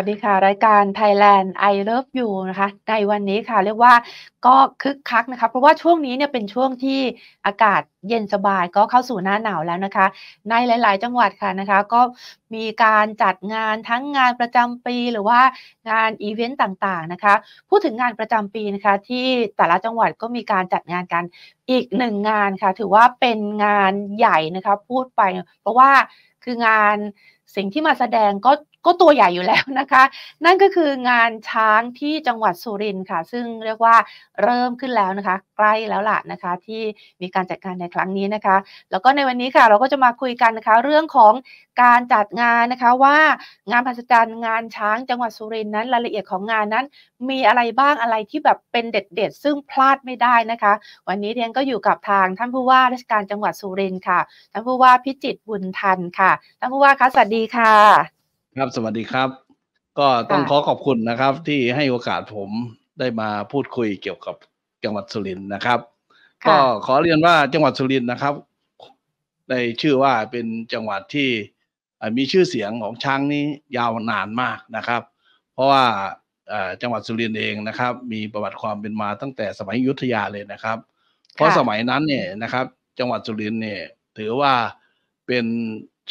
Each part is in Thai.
วัสดีค่ะรายการ Thailand I Love You นะคะในวันนี้ค่ะ เรียกว่าก็คึกคักนะคะ เพราะว่าช่วงนี้เนี่ยเป็นช่วงที่อากาศเย็นสบายก็เข้าสู่หน้าหนาวแล้วนะคะ ในหลายๆจังหวัดค่ะนะคะก็มีการจัดงานทั้งงานประจำปีหรือว่างานอีเวนต์ต่าง ๆ นะคะ พูดถึงงานประจำปีนะคะ ที่แต่ละจังหวัดก็มีการจัดงานกันอีกหนึ่งงานค่ะ ถือว่าเป็นงานใหญ่นะคะพูดไป เพราะว่าคืองานสิ่งที่มาแสดงก็ก็ตัวใหญ่อยู่แล้วนะคะ นั่นก็คืองานช้างที่จังหวัดสุรินทร์ค่ะ ซึ่งเรียกว่าเริ่มขึ้นแล้วนะคะ ใกล้แล้วล่ะนะคะ ที่มีการจัดการในครั้งนี้นะคะ แล้วก็ในวันนี้ค่ะเราก็จะมาคุยกันนะคะ เรื่องของการจัดงานนะคะว่างานพัฒนางานช้างจังหวัดสุรินทร์นั้นรายละเอียดของงานนั้น มีอะไรบ้างอะไรที่แบบเป็นเด็ดๆซึ่งพลาดไม่ได้นะคะ วันนี้เรียนก็อยู่กับทางท่านผู้ว่าราชการจังหวัดสุรินทร์ค่ะท่านผู้ว่าพิจิตรบุญทันค่ะท่านผู้ว่าคะสวัสดีค่ะครับสวัสดีครับ ก็ต้องขอขอบคุณนะครับ ที่ให้โอกาสผมได้มาพูดคุยเกี่ยวกับจังหวัดสุรินทร์นะครับ ก็ขอเรียนว่าจังหวัดสุรินทร์นะครับในชื่อว่าเป็นจังหวัดที่มีชื่อเสียงของช้างนี้ยาวนานมากนะครับ เพราะว่าจังหวัดสุรินทร์เองนะครับ มีประวัติความเป็นมาตั้งแต่สมัยยุทธยาเลยนะครับ เพราะสมัยนั้นเนี่ยนะครับ จังหวัดสุรินทร์เนี่ยถือว่าเป็น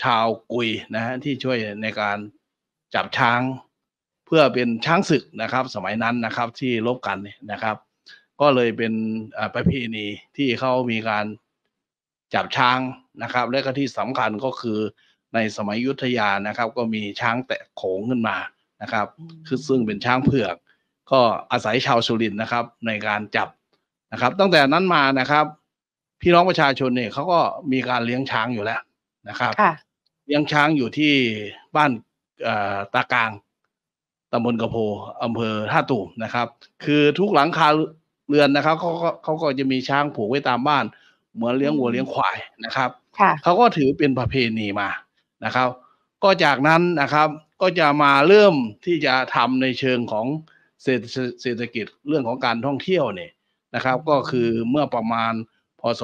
ชาวกุยนะฮะที่ช่วยในการจับช้างเพื่อเป็นช้างศึกนะครับสมัยนั้นนะครับที่ลบกันนะครับ ก็เลยเป็นประเพณีที่เขามีการจับช้างนะครับ และก็ที่สำคัญก็คือในสมัยยุทธยานะครับ ก็มีช้างแตะโขงขึ้นมานะครับ คือซึ่งเป็นช้างเผือก ก็อาศัยชาวสุรินนะครับในการจับนะครับ ตั้งแต่นั้นมานะครับ พี่น้องประชาชนเนี่ยเขาก็มีการเลี้ยงช้างอยู่แล้วนะครับเลี้ยงช้างอยู่ที่บ้านตากลางตำบลกระโพอำเภอท่าตูมนะครับ คือทุกหลังคาเรือนนะครับเขาก็เขาก็จะมีช้างผูกไว้ตามบ้าน เหมือนเลี้ยงวัวเลี้ยงควายนะครับ เขาก็ถือเป็นประเพณีมานะครับ ก็จากนั้นนะครับ ก็จะมาเริ่มที่จะทำในเชิงของเศรษฐกิจเรื่องของการท่องเที่ยวเนี่ยนะครับ ก็คือเมื่อประมาณพศ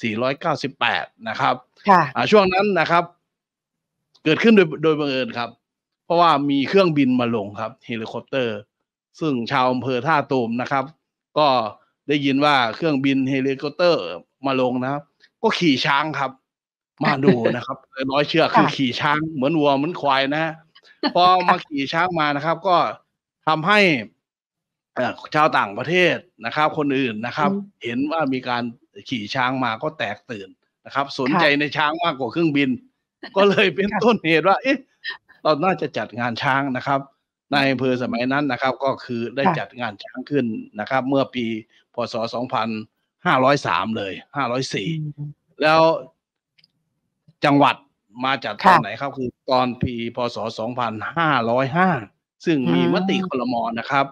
2498 นะครับค่ะช่วงนั้นนะครับ เกิดขึ้นโดยโดยบังเอิญครับ เพราะว่ามีเครื่องบินมาลงครับ เฮลิคอปเตอร์ ซึ่งชาวอำเภอท่าตูมนะครับ ก็ได้ยินว่าเครื่องบินเฮลิคอปเตอร์มาลงนะครับ ก็ขี่ช้างครับ มาดูนะครับร้อยเชือกคือขี่ช้างเหมือนวัวเหมือนควายนะพอมาขี่ช้างมานะครับ ก็ทำให้ชาวต่างประเทศนะครับ คนอื่นนะครับ เห็นว่ามีการขี่ช้างมาก็แตกตื่นนะครับสนใจในช้างมากกว่าเครื่องบิน ก็เลยเป็นต้นเหตุว่าเอ๊ะเราน่าจะจัดงานช้างนะครับ ในอำเภอสมัยนั้นนะครับ ก็คือได้จัดงานช้างขึ้นนะครับ เมื่อปีพศ2503เลย504แล้วจังหวัดมาจัดตอนไหนครับ คือ ตอนปีพศ2505ซึ่งมีมติคลมอนะครับ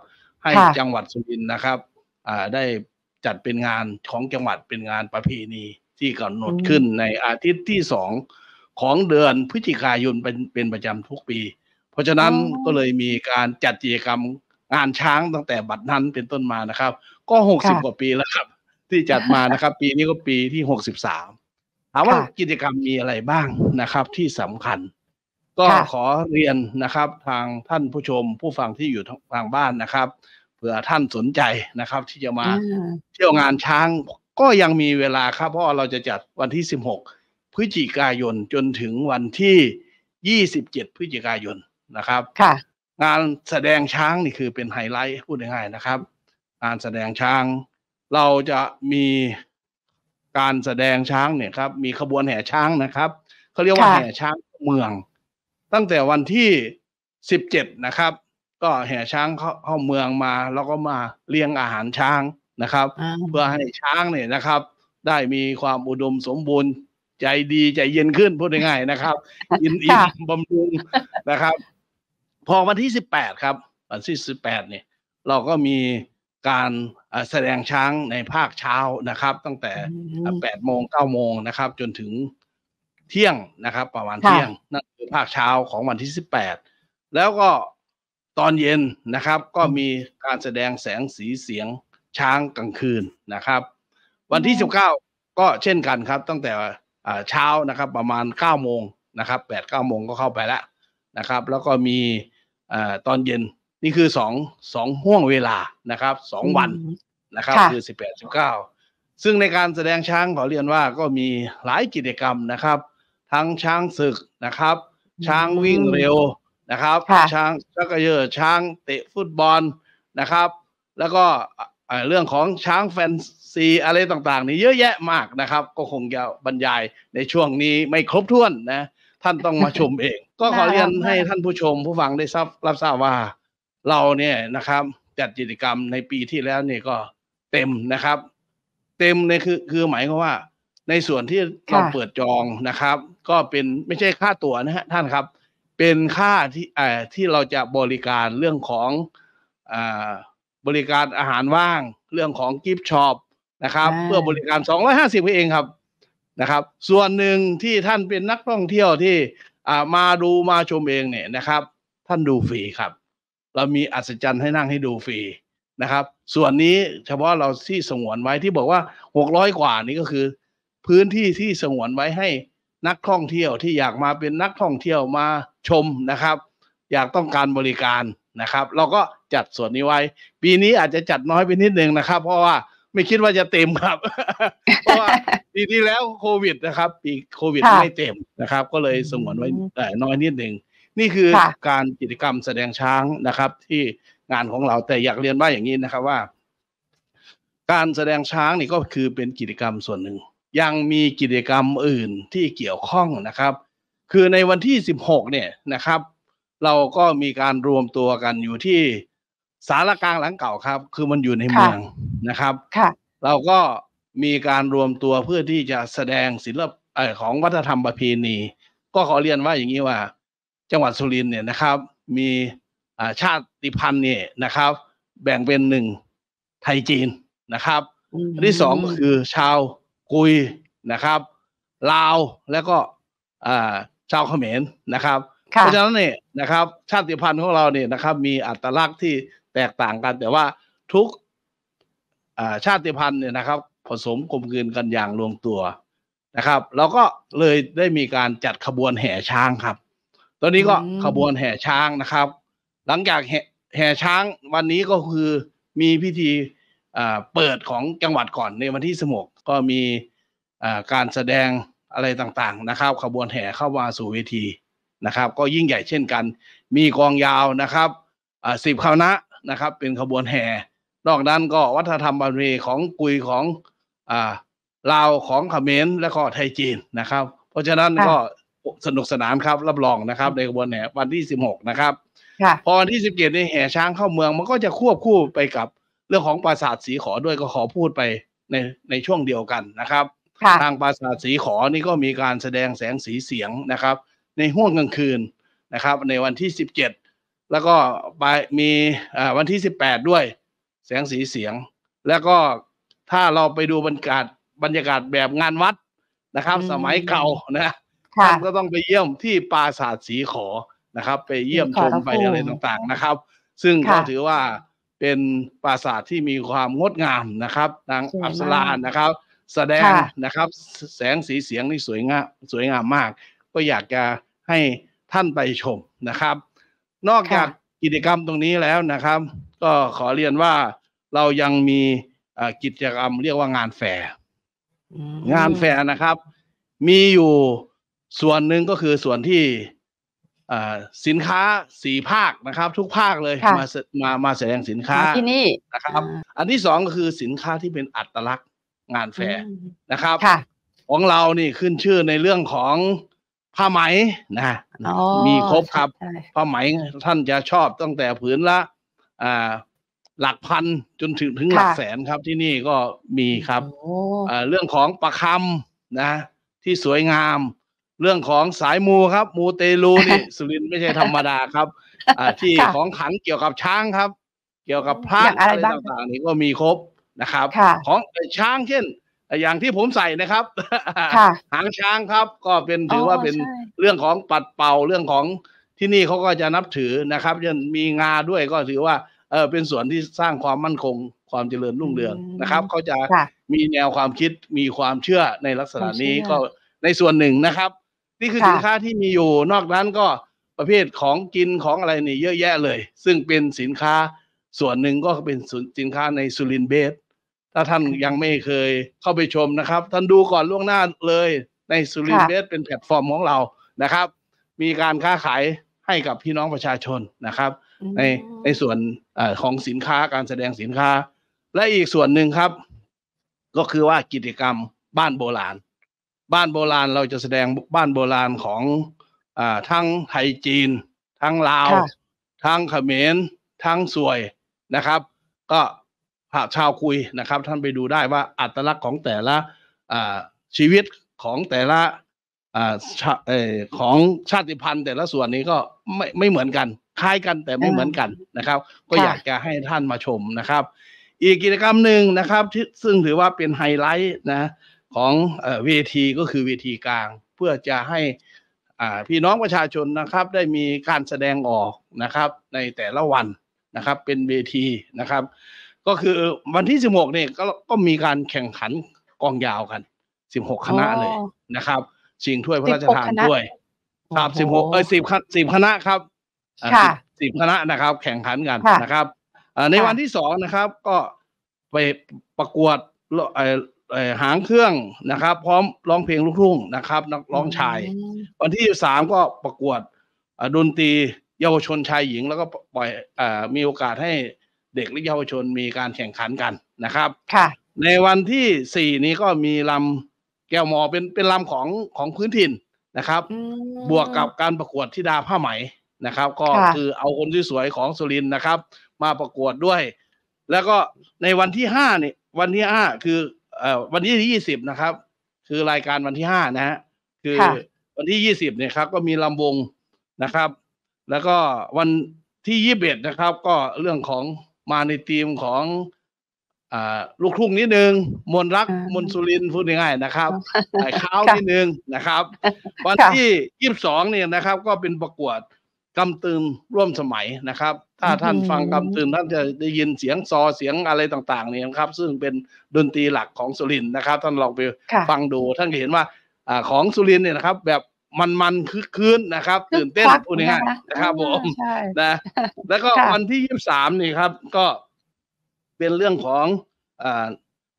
ให้จังหวัดสุรินทร์นะครับได้จัดเป็นงานของจังหวัดเป็นงานประเพณีที่กำหนดขึ้นในอาทิตย์ที่สองของเดือนพฤศจิกายนเป็นเป็นประจำทุกปี เพราะฉะนั้นก็เลยมีการจัดกิจกรรมงานช้างตั้งแต่บัดนั้นเป็นต้นมานะครับ ก็หกสิบกว่าปีแล้วครับ ที่จัดมานะครับ ปีนี้ก็ปีที่หกสิบสามถามว่ากิจกรรมมีอะไรบ้างนะครับที่สำคัญ ก็ขอเรียนนะครับทางท่านผู้ชมผู้ฟังที่อยู่ทางบ้านนะครับเผื่อท่านสนใจนะครับ ที่จะมาเที่ยวงานช้างก็ยังมีเวลาครับเพราะเราจะจัดวันที่ 16 พฤศจิกายนจนถึงวันที่ 27 พฤศจิกายนนะครับค่ะงานแสดงช้างนี่คือเป็นไฮไลท์พูดง่ายๆนะครับ งานแสดงช้าง เราจะมีการแสดงช้างเนี่ยครับมีขบวนแห่ช้างนะครับ เขาเรียกว่าแห่ช้างเมือง ตั้งแต่วันที่ 17 นะครับ ก็แห่ช้างเข้าเมืองมา แล้วก็มาเลี้ยงอาหารช้างนะครับเพื่อให้ช้างเนี่ยนะครับ ได้มีความอุดมสมบูรณ์ใจดีใจเย็นขึ้นพูดง่ายๆนะครับ อินอินบำรุงนะครับ พอวันที่สิบแปดครับ วันที่สิบแปดเนี่ย เราก็มีการแสดงช้างในภาคเช้านะครับ ตั้งแต่แปดโมงเก้าโมงนะครับ จนถึงเที่ยงนะครับ ประมาณเที่ยงนั่นคือภาคเช้าของวันที่สิบแปดแล้วก็ตอนเย็นนะครับ ก็มีการแสดงแสงสีเสียงช้างกลางคืนนะครับ วันที่ 19 ก็เช่นกันครับ ตั้งแต่เช้านะครับประมาณ9โมงนะครับ8 9โมงก็เข้าไปแล้วนะครับ แล้วก็มีตอนเย็นนี่คือ2 2ห่วงเวลานะครับ2วันนะครับคือ 18 19ซึ่งในการแสดงช้างขอเรียนว่าก็มีหลายกิจกรรมนะครับ ทั้งช้างศึกนะครับ ช้างวิ่งเร็วนะครับ ช้างชักเยอช้างเตะฟุตบอลนะครับแล้วก็เรื่องของช้างแฟนซีอะไรต่างๆนี่เยอะแยะมากนะครับ ก็คงจะบรรยายในช่วงนี้ไม่ครบถ้วนนะ ท่านต้องมาชมเอง ก็ขอเรียนให้ท่านผู้ชมผู้ฟังได้ทราบรับทราบว่า เราเนี่ยนะครับ จัดกิจกรรมในปีที่แล้วเนี่ยก็เต็มนะครับ เต็มในคือคือหมายความว่า ในส่วนที่เราเปิดจองนะครับ ก็เป็นไม่ใช่ค่าตั๋วนะฮะท่านครับ เป็นค่าที่อ่ที่เราจะบริการเรื่องของอ่าบริการอาหารว่างเรื่องของกิฟช็อปนะครับเพื่อบริการ 250เองครับนะครับ ส่วนหนึ่งที่ท่านเป็นนักท่องเที่ยวที่มาดูมาชมเองเนี่ยนะครับ ท่านดูฟรีครับ เรามีอัศจรรย์ให้นั่งให้ดูฟรีนะครับ ส่วนนี้เฉพาะเราที่สงวนไว้ที่บอกว่า 600 กว่านี้ก็คือ พื้นที่ที่สงวนไว้ให้นักท่องเที่ยวที่อยากมาเป็นนักท่องเที่ยวมาชมนะครับ อยากต้องการบริการนะครับ เราก็จัดส่วนนี้ไว้ ปีนี้อาจจะจัดน้อยไปนิดนึงนะครับ เพราะว่าไม่คิดว่าจะเต็มครับ เพราะว่าปีที่แล้วโควิดนะครับ ปีโควิดไม่เต็มนะครับ ก็เลยสงวนไว้น้อยนิดหนึ่งนี่คือการกิจกรรมแสดงช้างนะครับ ที่งานของเราแต่อยากเรียนว่าอย่างนี้นะครับว่า การแสดงช้างนี่ก็คือเป็นกิจกรรมส่วนหนึ่งยังมีกิจกรรมอื่นที่เกี่ยวข้องนะครับ คือในวันที่16เนี่ยนะครับ เราก็มีการรวมตัวกันอยู่ที่สารกลางหลังเก่าครับ คือมันอยู่ในเมืองนะครับเราก็มีการรวมตัวเพื่อที่จะแสดงศิลปของวัฒนธรรมประเพณีก็ขอเรียนว่าอย่างนี้ว่า จังหวัดสุรินทร์เนี่ยนะครับ มีชาติพันธุ์เนี่ยนะครับ แบ่งเป็นหนึ่งไทยจีนนะครับอันที่สองก็คือชาวกุยนะครับลาวแล้วก็ชาวเขมรนะครับเพราะฉะนั้นเนี่ยนะครับ ชาติพันธุ์ของเราเนี่ยนะครับ มีอัตลักษณ์ที่แตกต่างกันแต่ว่าทุกชาติพันธุ์เนี่ยนะครับผสมกลมกลืนกันอย่างลงตัวนะครับเราก็เลยได้มีการจัดขบวนแห่ช้างครับ ตอนนี้ก็ขบวนแห่ช้างนะครับ หลังจากแห่ช้างวันนี้ก็คือมีพิธีเปิดของจังหวัดก่อนในวันที่สมุกก็มีการแสดงอะไรต่างๆนะครับ ขบวนแห่เข้ามาสู่เวทีนะครับ ก็ยิ่งใหญ่เช่นกัน มีกองยาวนะครับสิบคณะนะครับเป็นขบวนแห่นอกนั้นก็วัฒนธรรมบระเีของกุยของอ่าลาวของเขมรและก็ไทยจีนนะครับ เพราะฉะนั้นก็สนุกสนานครับรับรองนะครับ ในขบวนแห่วันที่สิบหกนะครับพอวันที่สิบเจ็ดนี่แห่ช้างเข้าเมืองมันก็จะควบคู่ไปกับเรื่องของปราสาทสีขอด้วยก็ขอพูดไปในในช่วงเดียวกันนะครับ ทางปราสาทสีขอนี่ก็มีการแสดงแสงสีเสียงนะครับ ในห้วงกลางคืนนะครับ ในวันที่สิบเจ็ดแล้วก็ไปมีวันที่ 18 ด้วย แสงสีเสียง แล้วก็ถ้าเราไปดูบรรยากาศบรรยากาศแบบงานวัดนะครับ สมัยเก่านะท่านก็ต้องไปเยี่ยมที่ปราสาทสีขอนะครับ ไปเยี่ยมชมไปอะไรต่างๆนะครับ ซึ่งก็ถือว่าเป็นปราสาทที่มีความงดงามนะครับนางอัปสรานะครับ แสดงนะครับแสงสีเสียงนี่สวยงามสวยงามมาก ก็อยากจะให้ท่านไปชมนะครับนอกจากกิจกรรมตรงนี้แล้วนะครับ ก็ขอเรียนว่าเรายังมีกิจกรรมเรียกว่างานแฟร์งานแฟร์นะครับ มีอยู่ส่วนหนึ่งก็คือส่วนที่สินค้าสีภาคนะครับ ทุกภาคเลยมามามาแสดงสินค้าที่นี่นะครับ อันที่สองก็คือสินค้าที่เป็นอัตลักษณ์งานแฟร์นะครับของเรานี่ขึ้นชื่อในเรื่องของผ้าไหม นะ มีครบครับผ้าไหมท่านจะชอบตั้งแต่ผืนละอ่าหลักพันจนถึงถึงหลักแสนครับที่นี่ก็มีครับ เรื่องของประคำนะ ที่สวยงาม เรื่องของสายมูครับมูเตลูนี่สุรินไม่ใช่ธรรมดาครับที่ของขังเกี่ยวกับช้างครับ เกี่ยวกับพระอะไรต่างๆนี่ก็มีครบนะครับ ของช้างเช่นอย่างที่ผมใส่นะครับหางช้างครับก็เป็นถือว่าเป็นเรื่องของปัดเป่าเรื่องของที่นี่เขาก็จะนับถือนะครับยังมีงาด้วยก็ถือว่าเออเป็นส่วนที่สร้างความมั่นคงความเจริญรุ่งเรืองนะครับเขาจะมีแนวความคิดมีความเชื่อในลักษณะนี้ก็ในส่วนหนึ่งนะครับนี่คือสินค้าที่มีอยู่นอกนั้นก็ประเภทของกินของอะไรนี่เยอะแยะเลย ซึ่งเป็นสินค้าส่วนหนึ่งก็เป็นสินค้าในสุรินเบสถ้าท่านยังไม่เคยเข้าไปชมนะครับ ท่านดูก่อนล่วงหน้าเลยในสุรินเวสเป็นแพลตฟอร์มของเรานะครับ มีการค้าขายให้กับพี่น้องประชาชนนะครับ ในในส่วนอของสินค้าการแสดงสินค้า และอีกส่วนหนึ่งครับ ก็คือว่ากิจกรรมบ้านโบราณ บ้านโบราณเราจะแสดงบ้านโบราณของอทั้งไทยจีน ทั้งลาว ทั้งเขมรทั้งสวยนะครับ ก็ชาวคุยนะครับ ท่านไปดูได้ว่าอัตลักษณ์ของแต่ละชีวิตของแต่ละของชาติพันธุ์ แต่ละส่วนนี้ก็ไม่ไม่เหมือนกัน คล้ายกันแต่ไม่เหมือนกันนะครับ ก็อยากจะให้ท่านมาชมนะครับ อีกกิจกรรมหนึ่งนะครับที่ซึ่งถือว่าเป็นไฮไลท์นะของเวทีก็คือเวทีกลาง เพื่อจะให้พี่น้องประชาชนนะครับ ได้มีการแสดงออกนะครับ ในแต่ละวันนะครับ เป็นเวทีนะครับก็คือวันที่สิบหกเนี่ยก็ก็มีการแข่งขันกองยาวกันสิบหกคณะเลยนะครับชิงถ้วยพระราชทานด้วยครับสิบหกเอ้ยสิบสิบคณะครับสิบคณะนะครับ แข่งขันกันนะครับในวันที่สองนะครับก็ไปประกวดหางเครื่องนะครับ พร้อมร้องเพลงลูกทุ่งนะครับนักร้องชาย วันที่สามก็ประกวดดนตรีเยาวชนชายหญิงแล้วก็ปล่อยมีโอกาสให้เด็กและเยาวชนมีการแข่งขันกันนะครับค่ะในวันที่สี่นี้ก็มีลำ แก้วมอเป็นเป็นลำของของพื้นถิ่นนะครับ บวกกับการประกวดที่ดาผ้าไหมนะครับ ก็คือเอาคนที่สวยของสุรินนะครับ มาประกวดด้วย แล้วก็ในวันที่ห้านี่วันที่ห้าคือเอ่อวันที่ยี่สิบนะครับ คือรายการวันที่ห้านะฮะคือวันที่ยี่สิบเนี่ยครับ ก็มีลำวงนะครับ แล้วก็วันที่ยี่สิบเอ็ดนะครับก็เรื่องของมาในทีมของอลูกทุ่ง นิดนึงมนรักมนสุรินพูดง่ายๆนะครับแา่ข้าวนิดนึงนะครับ วันที่ยี่สิบสองเนี่ยนะครับ ก็เป็นประกวดกำตืน ร่วมสมัยนะครับ ถ้าท่านฟังกำตืน ท่านจะได้ยินเสียงซอเสียงอะไรต่าง ๆ เนี่ยครับ ซึ่งเป็นดนตรีหลักของสุรินนะครับ ท่านลองไปฟังดูท่านจะเห็นว่าอของสุรินเนี่ยนะครับแบบมันมันคึกคืนนะครับ ตื่นเต้นุูนง่ายนะครับผมนะแล้วก็วันที่ยี่สิบสามนี่ครับ ก็เป็นเรื่องของอ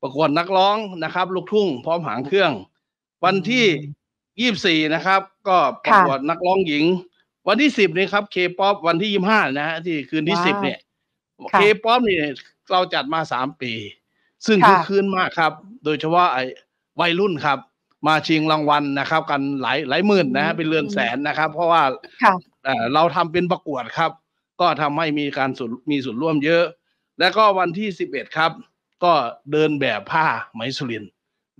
ประกวดนักร้องนะครับ ลูกทุ่งพร้อมหางเครื่อง วันที่ยี่สี่นะครับ ก็ประกวดนักร้องหญิง วันที่สิบนี่ครับเคป๊อปวันที่ยี่ห้านะฮะที่คืนที่สิบเนี่ยเคป๊อปนี่เราจัดมาสามปี ซึ่งคึกคืนมากครับ โดยเฉพาะไอ้วัยรุ่นครับมาชิงรางวัลนะครับ กันหลายหลายหมื่นนะฮะเป็นเรือนแสนนะครับ เพราะว่าเราทำเป็นประกวดครับ ก็ทำให้มีการสมีส่วนร่วมเยอะ และก็วันที่สิบเอ็ดครับ ก็เดินแบบผ้าไหมสุริน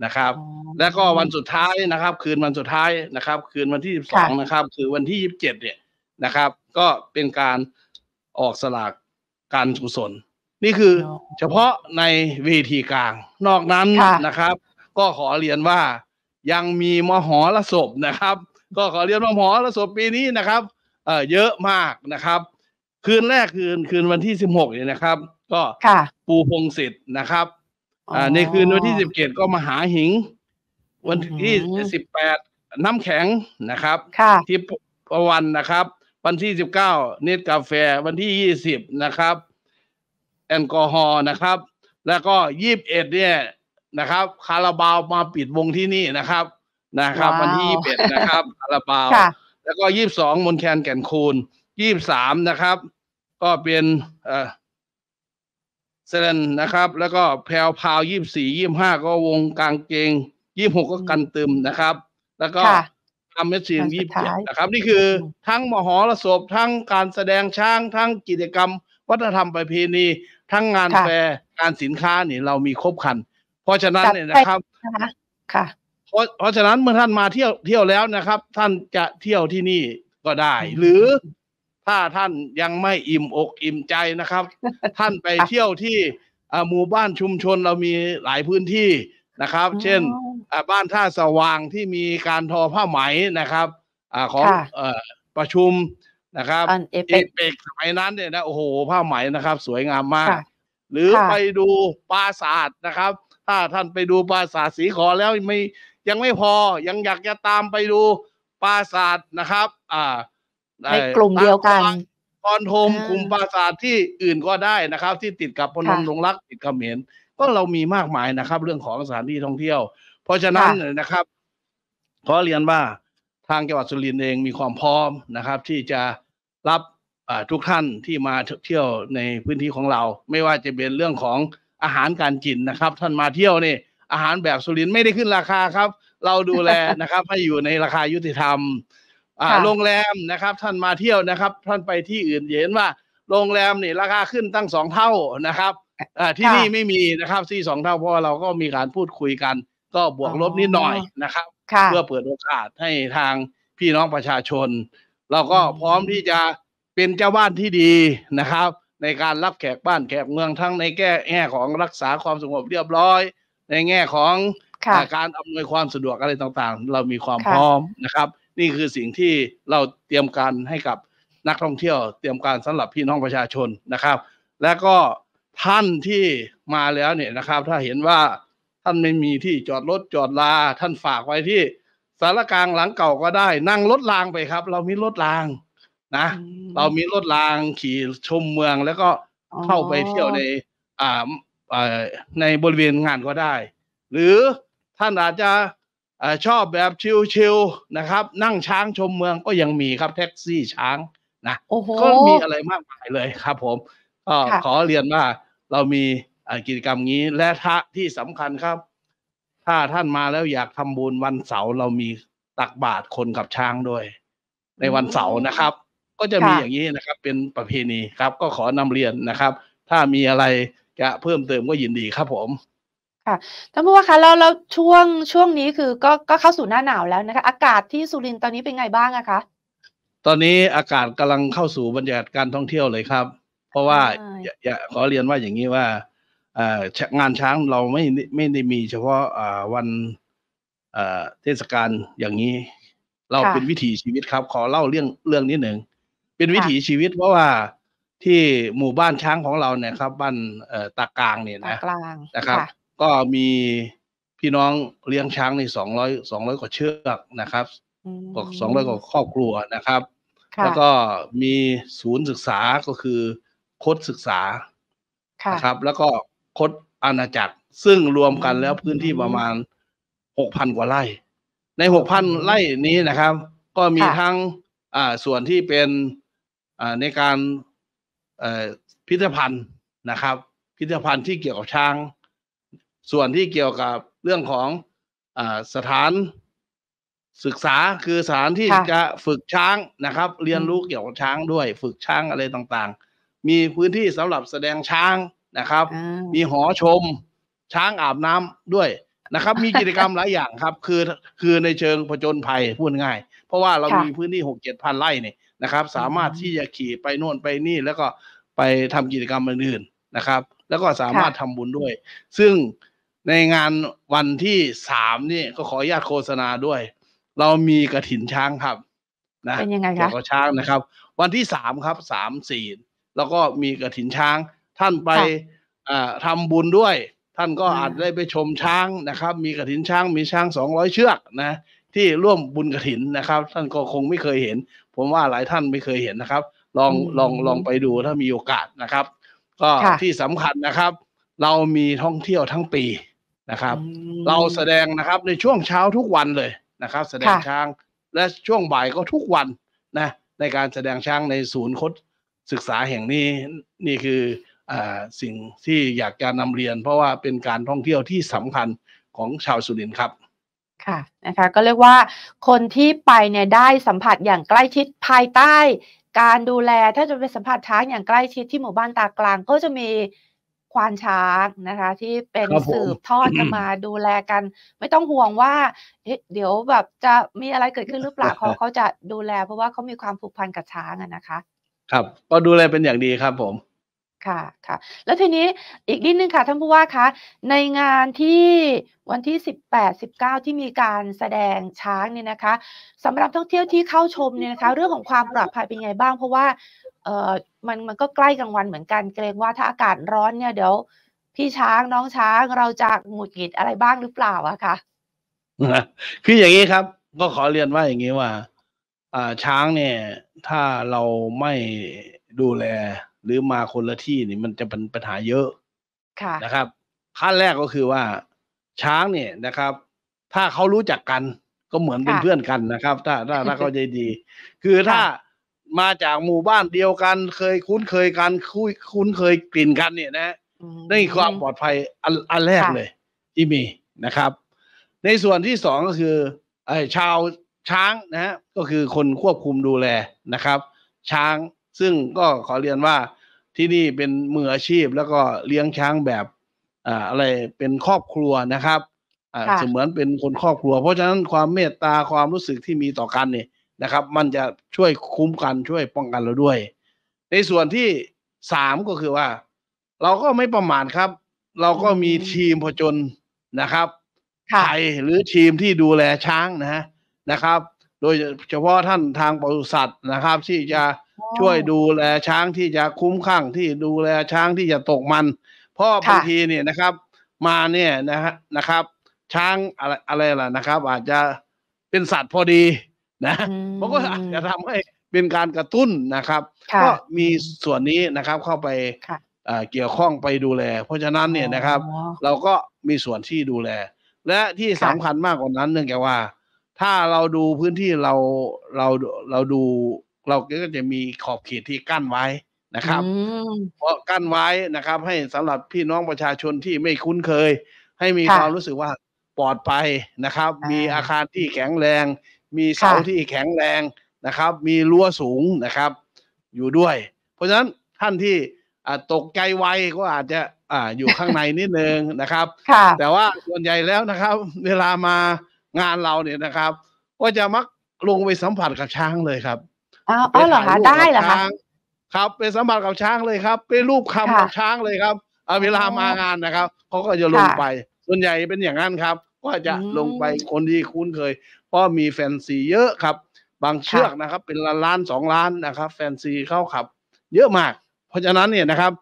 นะครับ และก็วันสุดท้ายนะครับ คืนวันสุดท้ายนะครับ คืนวันที่สิบสองนะครับคือวันที่ยี่สิบเจ็ดเนี่ยนะครับ ก็เป็นการออกสลากการกุศลนี่คือเฉพาะในเวทีกลางนอกนั้นนะครับ ก็ขอเรียนว่ายังมีมหรสพนะครับ ก็ขอเรียนมหรสพปีนี้นะครับเอ่อเยอะมากนะครับ คืนแรกคืนคืนวันที่สิบหกเนี่ยนะครับ ก็ปูพงศิษฐ์นะครับอ่าในคืนวันที่สิบเกตก็มหาหิง วันที่สิบแปดน้ำแข็งนะครับทิพประวันนะครับ วันที่สิบเก้าเนตกาแฟวันที่ยี่สิบนะครับแอลกอฮอล์นะครับ แล้วก็ยี่บเอ็ดเนี่ยนะครับ คาราบาวมาปิดวงที่นี่นะครับนะครับวันที่ยี่สิบนะครับคาราบาว แล้วก็ยี่สิบสองมนแคนแก่นคูนยี่สิบสามนะครับ ก็เป็นเออเซเนนะครับ แล้วก็แพลวพาวยี่สิบสี่ยี่สิบห้าก็วงกลางเกงยี่สิบหกก็กันตึมนะครับ แล้วก็ทำเมสซีนยี่สิบเจ็ดนะครับ นี่คือ ทั้งมหรสพทั้งการแสดงช้างทั้งกิจกรรมวัฒนธรรมประเพณีทั้งงานแฟร์การสินค้านี่เรามีครบคันราะฉะนั้นเนี่ยนะครับค่ะเพราะเพราะฉะนั้นเมื่อท่านมาเที่ยวเที่ยวแล้วนะครับ ท่านจะเที่ยวที่นี่ก็ได้ หรือถ้าท่านยังไม่อิ่มอกอิ่มใจนะครับ ท่านไปเที่ยวที่หมู่บ้านชุมชนเรามีหลายพื้นที่นะครับ เช่นบ้านท่าสว่างที่มีการทอผ้าไหมนะครับอของประชุมนะครับเอเปกสมัยนั้นเนี่ยนะโอ้โหผ้าไหมนะครับ สวยงามมากหรือไปดูปราสาทนะครับ้าท่านไปดูปราสาทสีขอแล้วไม่ยังไม่พอยังอยากจะตามไปดูปราสาทนะครับ อ่าในกลุ่มเดียวกันคอนโฮมกลุ่มปราสาทที่อื่นก็ได้นะครับ ที่ติดกับพนมรงรักติดเหมนก็เรามีมากมายนะครับ เรื่องของสถานที่ท่องเที่ยว เพราะฉะนั้นนะครับขอเรียนว่าทางจังหวัดสุรินทร์เองมีความพร้อมนะครับ ที่จะรับทุกท่านที่มาเที่ยวในพื้นที่ของเรา ไม่ว่าจะเป็นเรื่องของอาหารการกินนะครับ ท่านมาเที่ยวนี่ อาหารแบบสุรินไม่ได้ขึ้นราคาครับ เราดูแลนะครับให้อยู่ในราคายุติธรรมโรงแรมนะครับ ท่านมาเที่ยวนะครับ ท่านไปที่อื่นเห็นว่า โรงแรมนี่ราคาขึ้นตั้งสองเท่านะครับที่นี่ไม่มีนะครับที่สองเท่าเพราะเราก็มีการพูดคุยกันก็บวกลบนิดหน่อยนะครับเพื่อเปิดโอกาสให้ทางพี่น้องประชาชน เราก็พร้อมที่จะเป็นเจ้าบ้านที่ดีนะครับในการรับแขกบ้านแขกเมืองทั้งในแง่แง่ของรักษาความสงบเรียบร้อย ในแง่ของการอำนวยความสะดวกอะไรต่างๆ เรามีความพร้อมนะครับ นี่คือสิ่งที่เราเตรียมการให้กับนักท่องเที่ยวเตรียมการสำหรับพี่น้องประชาชนนะครับ และก็ท่านที่มาแล้วเนี่ยนะครับ ถ้าเห็นว่าท่านไม่มีที่จอดรถจอดลาท่านฝากไว้ที่สารกลางหลังเก่าก็ได้ นั่งรถรางไปครับ เรามีรถรางนะเรามีรถรางขี่ชมเมืองแล้วก็เข้าไปเที่ยวในอ่าในบริเวณงานก็ได้ หรือท่านอาจจะชอบแบบชิลๆนะครับ นั่งช้างชมเมืองก็ยังมีครับแท็กซี่ช้างนะก็มีอะไรมากมายเลยครับ ผมก็ขอเรียนว่าเรามีกิจกรรมนี้และท่าที่สำคัญครับ ถ้าท่านมาแล้วอยากทำบุญวันเสาร์เรามีตักบาทคนกับช้างด้วยในวันเสาร์นะครับก็จะมีอย่างนี้นะครับ เป็นประเพณีครับ ก็ขอนำเรียนนะครับ ถ้ามีอะไรจะเพิ่มเติมก็ยินดีครับผม ค่ะท่านผู้ว่าคะแล้วแล้วช่วงช่วงนี้คือ ก็ก็เข้าสู่หน้าหนาวแล้วนะคะอากาศที่สุรินทร์ตอนนี้เป็นไงบ้างอะคะ ตอนนี้อากาศกำลังเข้าสู่บรรยากาศการท่องเที่ยวเลยครับ เพราะว่าอย่าขอเรียนว่าอย่างนี้ว่างานช้างเราไม่ไม่ได้มี เฉพาะวันเทศกาลอย่างนี้ เราเป็นวิถีชีวิตครับ ขอเล่าเรื่องเรื่องนิดหนึ่งเป็นวิถีชีวิต เพราะว่าที่หมู่บ้านช้างของเราเนี่ยครับ บ้านตากลางเนี่ยนะนะครับ ก็มีพี่น้องเลี้ยงช้างในสองร้อยสองร้อยกว่าเชือกนะครับกว่าสองร้อยกว่าครอบครัวนะครับ แล้วก็มีศูนย์ศึกษาก็คือคดศึกษานะครับ แล้วก็คดอาณาจักรซึ่งรวมกันแล้วพื้นที่ประมาณหกพันกว่าไร่ ในหกพันไร่นี้นะครับ ก็มีทั้งอ่าส่วนที่เป็นในการพิพิธภัณฑ์นะครับพิพิธภัณฑ์ที่เกี่ยวกับช้าง ส่วนที่เกี่ยวกับเรื่องของอสถานศึกษาคือสถานที่จะฝึกช้างนะครับ เรียนรู้เกี่ยวกับช้างด้วย ฝึกช้างอะไรต่างๆ มีพื้นที่สำหรับแสดงช้างนะครับ มีหอชมช้างอาบน้ำด้วยนะครับ มีกิจกรรมหลายอย่างครับ คือคือในเชิงผจญภัยพูดง่ายเพราะว่าเรามีพื้นที่หกเจ็ดพันไร่เนี่ยนะครับสามารถที่จะขี่ไปโน่นไปนี่แล้วก็ไปทำกิจกรรมอื่นๆนะครับ แล้วก็สามารถทำบุญด้วย ซึ่งในงานวันที่สามนี่ก็ขออนุญาตโฆษณาด้วย เรามีกระถินช้างครับนะเป็นยังไงคะกับช้างนะครับ วันที่สามครับสามสี่แล้วก็มีกระถินช้าง ท่านไปทำบุญด้วย ท่านก็อาจได้ไปชมช้างนะครับ มีกระถินช้างมีช้างสองร้อยเชือกนะที่ร่วมบุญกระถินนะครับ ท่านก็คงไม่เคยเห็น ผมว่าหลายท่านไม่เคยเห็นนะครับลองลองลองไปดูถ้ามีโอกาสนะครับ ก็ที่สำคัญนะครับ เรามีท่องเที่ยวทั้งปีนะครับ เราแสดงนะครับในช่วงเช้าทุกวันเลยนะครับ แสดงช้างและช่วงบ่ายก็ทุกวันนะในการแสดงช้างในศูนย์คดศึกษาแห่งนี้นี่คืออสิ่งที่อยากจะนำเรียน เพราะว่าเป็นการท่องเที่ยวที่สำคัญของชาวสุรินทร์ครับค่ะนะคะก็เรียกว่าคนที่ไปเนี่ยได้สัมผัสอย่างใกล้ชิดภายใต้ การดูแล ถ้าจะเป็นสัมผัสช้างอย่างใกล้ชิดที่หมู่บ้านตากลางก็จะมีควานช้างนะคะ ที่เป็นสืบทอดกันมาดูแลกัน ไม่ต้องห่วงว่าเดี๋ยวแบบจะมีอะไรเกิดขึ้นหรือเปล่าเขาเขาจะดูแล เพราะว่าเขามีความผูกพันกับช้างนะคะ ครับก็ดูแลเป็นอย่างดีครับผมค่ะ ค่ะ แล้วทีนี้อีกนิดนึงค่ะท่านผู้ว่าคะ ในงานที่วันที่ 18 19 ที่มีการแสดงช้างเนี่ยนะคะสำหรับท่องเที่ยวที่เข้าชมเนี่ยนะคะ เรื่องของความปลอดภัยเป็นไงบ้าง เพราะว่าเออมันมันก็ใกล้กลางวันเหมือนกัน เกรงว่าถ้าอากาศร้อนเนี่ยเดี๋ยวพี่ช้างน้องช้างเราจะหงุดหงิดอะไรบ้างหรือเปล่าอะคะคืออย่างนี้ครับก็ขอเรียนว่าอย่างนี้ว่าอ่าช้างเนี่ย ถ้าเราไม่ดูแลหรือมาคนละที่นี่มันจะเป็นปัญหาเยอะะนะครับขั้นแรกก็คือว่าช้างเนี่ยนะครับ ถ้าเขารู้จักกันก็เหมือนเป็นเพื่อนกันนะครับถ้าถ้าถ้าเขาใจดี คือถ้ามาจากหมู่บ้านเดียวกัน เคยคุ้นเคยกันคุยคุ้นเคยกลิ่นกันเนี่ยนะนี่ความปลอดภัยอันอันแรกเลยที่มีนะครับ ในส่วนที่สองก็คือไอ้ชาวช้างนะฮะก็คือคนควบคุมดูแลนะครับ ช้างซึ่งก็ขอเรียนว่าที่นี่เป็นมืออาชีพแล้วก็เลี้ยงช้างแบบอะไรเป็นครอบครัวนะครับเสมือนเป็นคนครอบครัวเพราะฉะนั้นความเมตตาความรู้สึกที่มีต่อกันเนี่ยนะครับ มันจะช่วยคุ้มกันช่วยป้องกันเราด้วย ในส่วนที่สามก็คือว่า เราก็ไม่ประมาทครับ เราก็มีทีมผจญนะครับไทยหรือทีมที่ดูแลช้างนะะนะครับ โดยเฉพาะท่านทางปศุสัตว์นะครับ ที่จะช่วยดูแลช้างที่จะคุ้มข้างที่ดูแลช้างที่จะตกมันเพราะบางทีเนี่ยนะครับ มาเนี่ยนะฮะนะครับ ช้างอะไรอะไรล่ะนะครับ อาจจะเป็นสัตว์พอดีนะมันก็อาจจะทำให้เป็นการกระตุ้นนะครับก็มีส่วนนี้นะครับเข้าไปเกี่ยวข้องไปดูแล เพราะฉะนั้นเนี่ยนะครับ เราก็มีส่วนที่ดูแล และที่สำคัญมากกว่านั้นเนื่องจากว่า ถ้าเราดูพื้นที่เราเราเราดูเราก็จะมีขอบเขตที่กั้นไว้นะครับเพราะกั้นไว้นะครับ ให้สำหรับพี่น้องประชาชนที่ไม่คุ้นเคย ให้มีความรู้สึกว่าปลอดภัยนะครับ มีอาคารที่แข็งแรง มีเสาที่แข็งแรงนะครับ มีรั้วสูงนะครับอยู่ด้วย เพราะฉะนั้นท่านที่ตกใจไวก็อาจจะอ่าอยู่ข้างในนิดนึงนะครับ แต่ว่าส่วนใหญ่แล้วนะครับ เวลามางานเราเนี่ยนะครับ ก็จะมักลงไปสัมผัสกับช้างเลยครับอ๋าเหรอคะได้เหรอคะครับไปสัมผัสกับช้างเลยครับไปรูปคำกับช้างเลยครับเวลามางานนะครับเขาก็จะลงไป ส่วนใหญ่เป็นอย่างนั้นครับ ก็จะลงไปคนที่คุ้นเคยเพราะมีแฟนซีเยอะครับ บางเชือกนะครับ เป็นล้านสองล้านนะครับ แฟนซีเข้าขับ เยอะมาก เพราะฉะนั้นเนี่ยนะครับ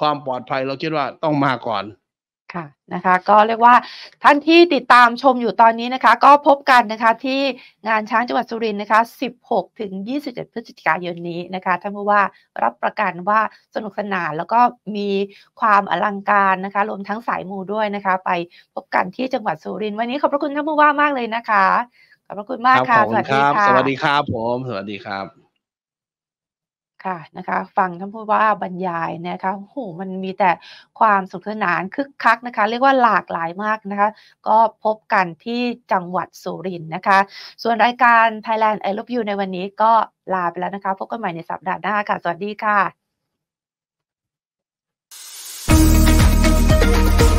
ความปลอดภัยเราคิดว่าต้องมาก่อนค่ะนะคะ ก็เรียกว่าท่านที่ติดตามชมอยู่ตอนนี้นะคะ ก็พบกันนะคะ ที่งานช้างจังหวัดสุรินทร์นะคะ16ถึง27พฤศจิกายนนี้นะคะท่านผู้ว่ารับประกันว่าสนุกสนานแล้วก็มีความอลังการนะคะรวมทั้งสายมูด้วยนะคะ ไปพบกันที่จังหวัดสุรินทร์วันนี้ขอบพระคุณท่านผู้ว่ามากเลยนะคะขอบพระคุณมากค่ะสวัสดีค่ะสวัสดีครับผมสวัสดีครับค่ะนะคะฟังท่านพูดว่าบรรยายนะคะโอ้โหมันมีแต่ความสนุกสนานคึกคักนะคะ เรียกว่าหลากหลายมากนะคะ ก็พบกันที่จังหวัดสุรินทร์นะคะ ส่วนรายการ Thailand I Love You ในวันนี้ก็ลาไปแล้วนะคะ พบกันใหม่ในสัปดาห์หน้าค่ะ สวัสดีค่ะ